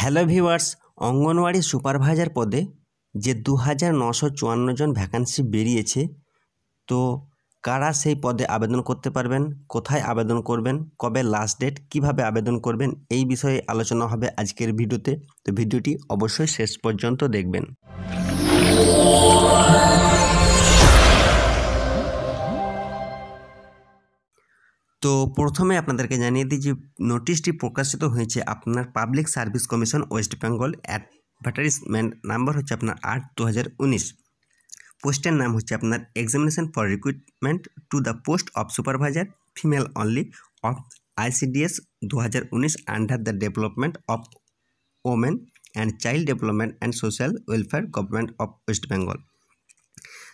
hello viewers anganwadi supervisor পদে যে দু হাজার নশো চুয়ান্ন জন ভ্যাকান্সি বেরিয়েছে তো কারা সেই পদে আবেদন করতে পারবেন কোথায় আবেদন করবেন কবে লাস্ট ডেট কিভাবে আবেদন করবেন এই বিষয়ে আলোচনা হবে আজকের ভিডিওতে তো ভিডিওটি অবশ্যই শেষ পর্যন্ত দেখবেন তো প্রথমে আপনাদেরকে জানিয়ে দিই যে নোটিশটি প্রকাশিত হয়েছে আপনার public service commission West Bengal advertisement number হচ্ছে আপনার আট দু হাজার উনিশ পোস্টের নাম হচ্ছে আপনার examination for recruitment to the post of supervisor female only of ICDS দু হাজার উনিশ under the development of women and child development and social welfare government of West Bengal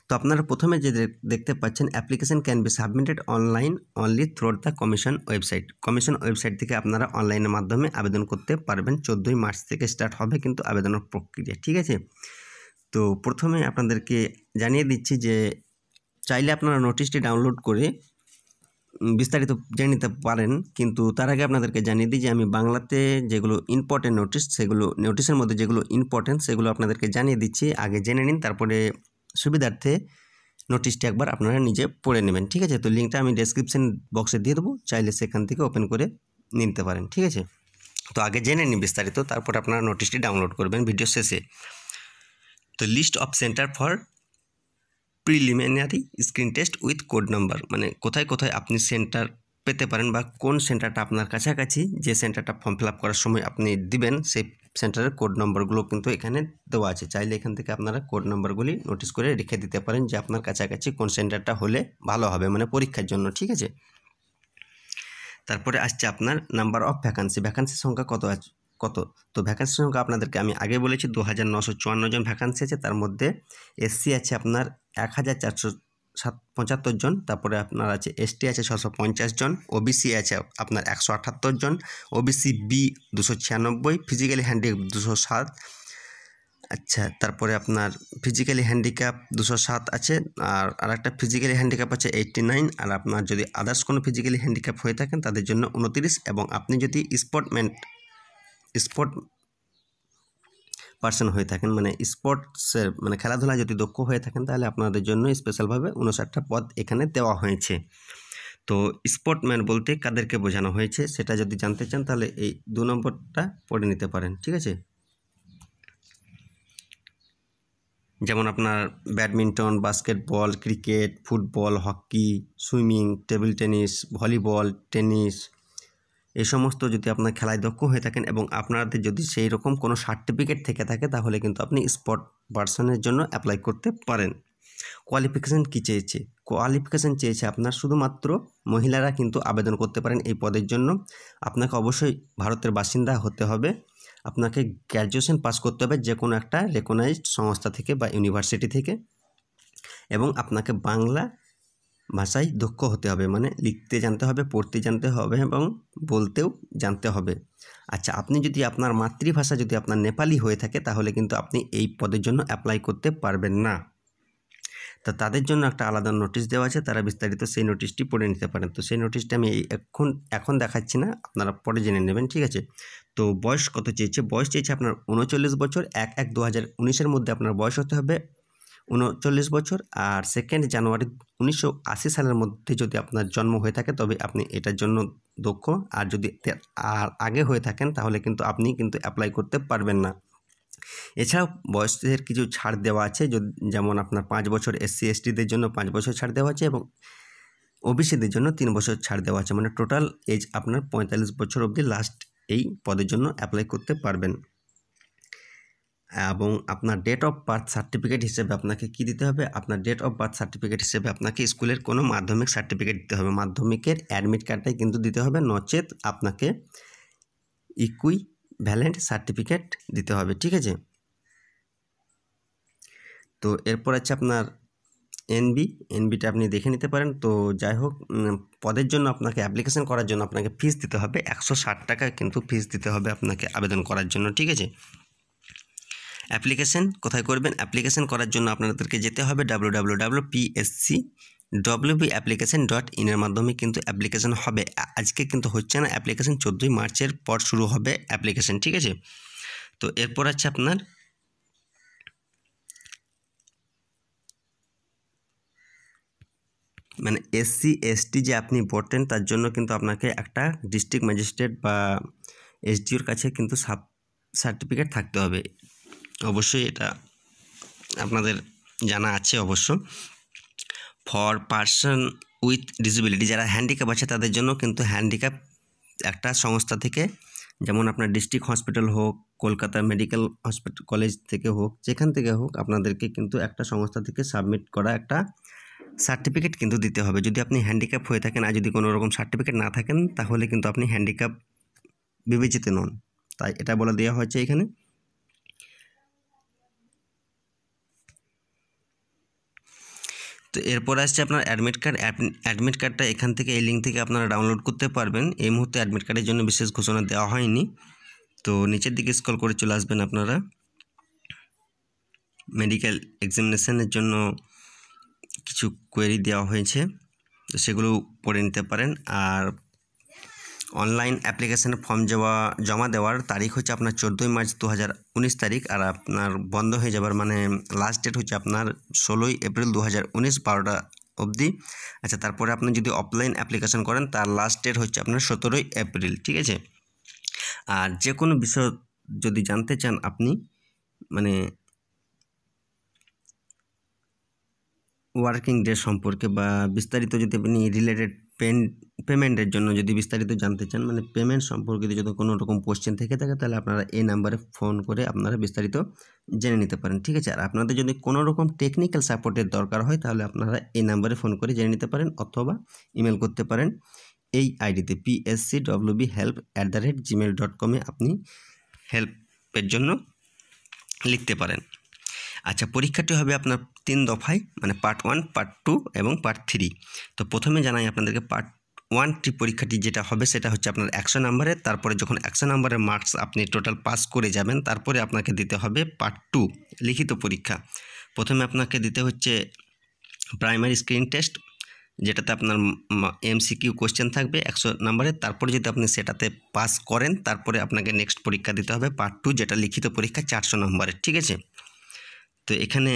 তো আপনারা প্রথমে যে দেখতে পাচ্ছেন application can be submitted online only through the commission website commission website থেকে আপনারা অনলাইনের মাধ্যমে আবেদন করতে পারবেন চোদ্দোই মার্চ থেকে স্টার্ট হবে কিন্তু আবেদনের প্রক্রিয়া ঠিক আছে তো প্রথমে আপনাদেরকে জানিয়ে দিচ্ছি যে চাইলে আপনারা নোটিশটি ডাউনলোড করে বিস্তারিত জেনে নিতে পারেন কিন্তু তার আগে আপনাদেরকে জানিয়ে দিই যে আমি বাংলাতে যেগুলো ইম্পর্টেন্ট নোটিশ সেগুলো নোটিশের মধ্যে যেগুলো ইম্পর্টেন্ট সেগুলো আপনাদেরকে জানিয়ে দিচ্ছি আগে জেনে নিন তারপরে সুবিধার্থে নোটিশটি একবার আপনারা নিজে পড়ে নেবেন ঠিক আছে তো লিঙ্কটা আমি ডেসক্রিপশন বক্সে দিয়ে দেবো চাইলে সেখান থেকে ওপেন করে নিতে পারেন ঠিক আছে তো আগে জেনে নিন বিস্তারিত তারপর আপনারা নোটিশটি ডাউনলোড করবেন ভিডিও শেষে তো list of centre for preliminary screen test with code number মানে কোথায় কোথায় আপনি সেন্টার পেতে পারেন বা কোন সেন্টারটা আপনার কাছাকাছি যে সেন্টারটা ফর্ম ফিল করার সময় আপনি দিবেন সেই সেন্টারের কোড নম্বরগুলো কিন্তু এখানে দেওয়া আছে চাইলে এখান থেকে আপনারা কোড নম্বরগুলি নোটিস করে রেখে দিতে পারেন যে আপনার কাছাকাছি কোন সেন্টারটা হলে ভালো হবে মানে পরীক্ষার জন্য ঠিক আছে তারপরে আসছে আপনার নাম্বার অফ ভ্যাকান্সি ভ্যাকান্সির সংখ্যা কত আছে কত তো ভ্যাকান্সির সংখ্যা আপনাদেরকে আমি আগে বলেছি দু হাজার নশো চুয়ান্ন জন ভ্যাকান্সি আছে তার মধ্যে এসসি আছে আপনার এক হাজার চারশো সাত পঁচাত্তর জন তারপরে আপনার আছে এসটি আছে ছশো পঞ্চাশ জন ওবিসি আছে আপনার একশো আটাত্তর জন ওবিসি বি দুশো ছিয়ানব্বই ফিজিক্যালি হ্যান্ডিক্যাপ দুশো সাত আচ্ছা তারপরে আপনার ফিজিক্যালি হ্যান্ডিক্যাপ দুশো সাত আছে আর আরেকটা ফিজিক্যালি হ্যান্ডিক্যাপ আছে এইটটি নাইন আর আপনার যদি আদার্স কোনো ফিজিক্যালি হ্যান্ডিক্যাপ হয়ে থাকেন তাদের জন্য উনতিরিশ এবং আপনি যদি স্পোর্টম্যান স্পোর্ট পার্সন হয়ে থাকেন মানে স্পোর্টসের মানে খেলাধুলায় যদি দক্ষ হয়ে থাকেন তাহলে আপনাদের জন্য স্পেশালভাবে উনষাটটা পদ এখানে দেওয়া হয়েছে তো স্পোর্টম্যান বলতে কাদেরকে বোঝানো হয়েছে সেটা যদি জানতে চান তাহলে এই দু নম্বরটা পড়ে নিতে পারেন ঠিক আছে যেমন আপনার badminton basketball cricket football hockey swimming table tennis volleyball tennis এ সমস্ত যদি আপনার খেলায় দক্ষ হয়ে থাকেন এবং আপনাদের যদি সেই রকম কোনো সার্টিফিকেট থেকে থাকে তাহলে কিন্তু আপনি স্পট পার্সনের জন্য অ্যাপ্লাই করতে পারেন কোয়ালিফিকেশান কী চেয়েছে কোয়ালিফিকেশান চেয়েছে আপনার শুধুমাত্র মহিলারা কিন্তু আবেদন করতে পারেন এই পদের জন্য আপনাকে অবশ্যই ভারতের বাসিন্দা হতে হবে আপনাকে গ্র্যাজুয়েশন পাস করতে হবে যে কোনো একটা রেকনাইজড সংস্থা থেকে বা ইউনিভার্সিটি থেকে এবং আপনাকে বাংলা ভাষায় দক্ষ হতে হবে মানে লিখতে জানতে হবে পড়তে জানতে হবে এবং বলতেও জানতে হবে আচ্ছা আপনি যদি আপনার মাতৃভাষা যদি আপনার নেপালি হয়ে থাকে তাহলে কিন্তু আপনি এই পদের জন্য অ্যাপ্লাই করতে পারবেন না তা তাদের জন্য একটা আলাদা নোটিশ দেওয়া আছে তারা বিস্তারিত সেই নোটিশটি পড়ে নিতে পারেন তো সেই নোটিশটা আমি এখন এখন দেখাচ্ছি না আপনারা পরে জেনে নেবেন ঠিক আছে তো বয়স কত চেয়েছে বয়স চেয়েছে আপনার উনচল্লিশ বছর এক এক দু হাজার উনিশের মধ্যে আপনার বয়স হতে হবে উনচল্লিশ বছর আর সেকেন্ড জানুয়ারি উনিশশো সালের মধ্যে যদি আপনার জন্ম হয়ে থাকে তবে আপনি এটার জন্য দক্ষ আর যদি আর আগে হয়ে থাকেন তাহলে কিন্তু আপনি কিন্তু অ্যাপ্লাই করতে পারবেন না এছাড়াও বয়সের কিছু ছাড় দেওয়া আছে যেমন আপনার পাঁচ বছর এসসি এসটিদের জন্য পাঁচ বছর ছাড় দেওয়া আছে এবং ওবিসিদের জন্য তিন বছর ছাড় দেওয়া আছে মানে টোটাল এজ আপনার পঁয়তাল্লিশ বছর অবধি লাস্ট এই পদের জন্য অ্যাপ্লাই করতে পারবেন এবং আপনার ডেট অফ বার্থ সার্টিফিকেট হিসেবে আপনাকে কি দিতে হবে আপনার ডেট অফ বার্থ সার্টিফিকেট হিসেবে আপনাকে স্কুলের কোনো মাধ্যমিক সার্টিফিকেট দিতে হবে মাধ্যমিকের অ্যাডমিট কার্ডটাই কিন্তু দিতে হবে নচেত আপনাকে ইকুই ভ্যালেন্ট সার্টিফিকেট দিতে হবে ঠিক আছে তো এরপর আছে আপনার এনবি এনবিটা আপনি দেখে নিতে পারেন তো যাই হোক পদের জন্য আপনাকে অ্যাপ্লিকেশান করার জন্য আপনাকে ফিস দিতে হবে একশো ষাট টাকা কিন্তু ফিস দিতে হবে আপনাকে আবেদন করার জন্য ঠিক আছে অ্যাপ্লিকেশন কোথায় করবেন অ্যাপ্লিকেশন করার জন্য আপনাদেরকে যেতে হবে W W W PSC B application dot ইনের মাধ্যমে কিন্তু অ্যাপ্লিকেশান হবে আজকে কিন্তু হচ্ছে না অ্যাপ্লিকেশান চোদ্দোই মার্চের পর শুরু হবে অ্যাপ্লিকেশন ঠিক আছে তো এরপর আছে আপনার মানে এসসি এসটি যে আপনি ভোটেন তার জন্য কিন্তু আপনাকে একটা ডিস্ট্রিক্ট ম্যাজিস্ট্রেট বা এসডিওর কাছে কিন্তু সাব সার্টিফিকেট থাকতে হবে অবশ্যই এটা আপনাদের জানা আছে অবশ্য ফর পার্সন উইথ ডিসেবিলিটি যারা হ্যান্ডিক্যাপ আছে তাদের জন্য কিন্তু হ্যান্ডিক্যাপ একটা সংস্থা থেকে যেমন আপনার ডিস্ট্রিক্ট হসপিটাল হোক কলকাতা মেডিকেল হসপিটাল কলেজ থেকে হোক যেখান থেকে হোক আপনাদেরকে কিন্তু একটা সংস্থা থেকে সাবমিট করা একটা সার্টিফিকেট কিন্তু দিতে হবে যদি আপনি হ্যান্ডিক্যাপ হয়ে থাকেন আর যদি কোনো রকম সার্টিফিকেট না থাকেন তাহলে কিন্তু আপনি হ্যান্ডিক্যাপ বিবেচিত নন তাই এটা বলে দেওয়া হয়েছে এখানে তো এরপর আসছে আপনার অ্যাডমিট কার্ড অ্যাডমিট কার্ডটা এখান থেকে এই লিঙ্ক থেকে আপনারা ডাউনলোড করতে পারবেন এই মুহূর্তে অ্যাডমিট কার্ডের জন্য বিশেষ ঘোষণা দেওয়া হয়নি তো নিচের দিকে স্কল করে চলে আসবেন আপনারা মেডিকেল এক্সামিনেশানের জন্য কিছু কোয়েরি দেওয়া হয়েছে তো সেগুলো পড়ে নিতে পারেন আর অনলাইন অ্যাপ্লিকেশানের ফর্ম জমা জমা দেওয়ার তারিখ হচ্ছে আপনার চোদ্দোই মার্চ দু তারিখ আর আপনার বন্ধ হয়ে যাবার মানে লাস্ট ডেট হচ্ছে আপনার ষোলোই এপ্রিল দু হাজার উনিশ বারোটা অবধি আচ্ছা তারপরে আপনি যদি অফলাইন অ্যাপ্লিকেশন করেন তার লাস্ট ডেট হচ্ছে আপনার সতেরোই এপ্রিল ঠিক আছে আর যে কোনো বিষয় যদি জানতে চান আপনি মানে ওয়ার্কিং ডে সম্পর্কে বা বিস্তারিত যদি আপনি রিলেটেড পেন পেমেন্টের জন্য যদি বিস্তারিত জানতে চান মানে পেমেন্ট সম্পর্কিত যদি কোনো রকম কোশ্চেন থেকে থাকে তাহলে আপনারা এই নাম্বারে ফোন করে আপনারা বিস্তারিত জেনে নিতে পারেন ঠিক আছে আর আপনাদের যদি কোনো রকম টেকনিক্যাল সাপোর্টের দরকার হয় তাহলে আপনারা এই নাম্বারে ফোন করে জেনে নিতে পারেন অথবা ইমেল করতে পারেন এই আইডিতে PSC W B help at the rate Gmail dot কমে আপনি হেল্পের জন্য লিখতে পারেন আচ্ছা পরীক্ষাটি হবে আপনার তিন দফায় মানে পার্ট ওয়ান পার্ট টু এবং পার্ট থ্রি তো প্রথমে জানাই আপনাদেরকে পার্ট ওয়ানটি পরীক্ষাটি যেটা হবে সেটা হচ্ছে আপনার একশো নাম্বারের তারপরে যখন একশো নাম্বারের মার্কস আপনি টোটাল পাস করে যাবেন তারপরে আপনাকে দিতে হবে পার্ট টু লিখিত পরীক্ষা প্রথমে আপনাকে দিতে হচ্ছে প্রাইমারি স্ক্রিন টেস্ট যেটাতে আপনার এমসিকিউ কোশ্চেন থাকবে একশো নাম্বারে তারপরে যদি আপনি সেটাতে পাস করেন তারপরে আপনাকে নেক্সট পরীক্ষা দিতে হবে পার্ট টু যেটা লিখিত পরীক্ষা চারশো নম্বরের ঠিক আছে তো এখানে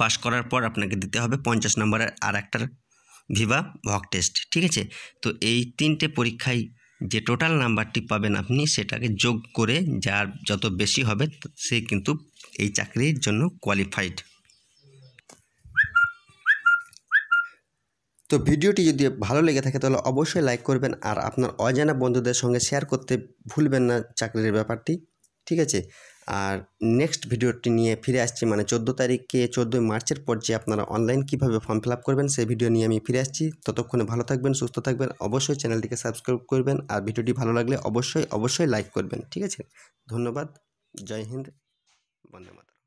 পাস করার পর আপনাকে দিতে হবে পঞ্চাশ নম্বরের আর একটার ভিভা ভক টেস্ট ঠিক আছে তো এই তিনটে পরীক্ষায় যে টোটাল নাম্বারটি পাবেন আপনি সেটাকে যোগ করে যার যত বেশি হবে সে কিন্তু এই চাকরির জন্য কোয়ালিফাইড তো ভিডিওটি যদি ভালো লেগে থাকে তাহলে অবশ্যই লাইক করবেন আর আপনার অজানা বন্ধুদের সঙ্গে শেয়ার করতে ভুলবেন না চাকরির ব্যাপারটি ঠিক আছে আর নেক্সট ভিডিওটি নিয়ে ফিরে আসছি মানে চোদ্দো তারিখে চোদ্দোই মার্চের পর যে আপনারা অনলাইন কীভাবে ফর্ম ফিল করবেন সেই ভিডিও নিয়ে আমি ফিরে আসছি ততক্ষণে ভালো থাকবেন সুস্থ থাকবেন অবশ্যই চ্যানেলটিকে সাবস্ক্রাইব করবেন আর ভিডিওটি ভালো লাগলে অবশ্যই অবশ্যই লাইক করবেন ঠিক আছে ধন্যবাদ জয় হিন্দ বন্দে মাতা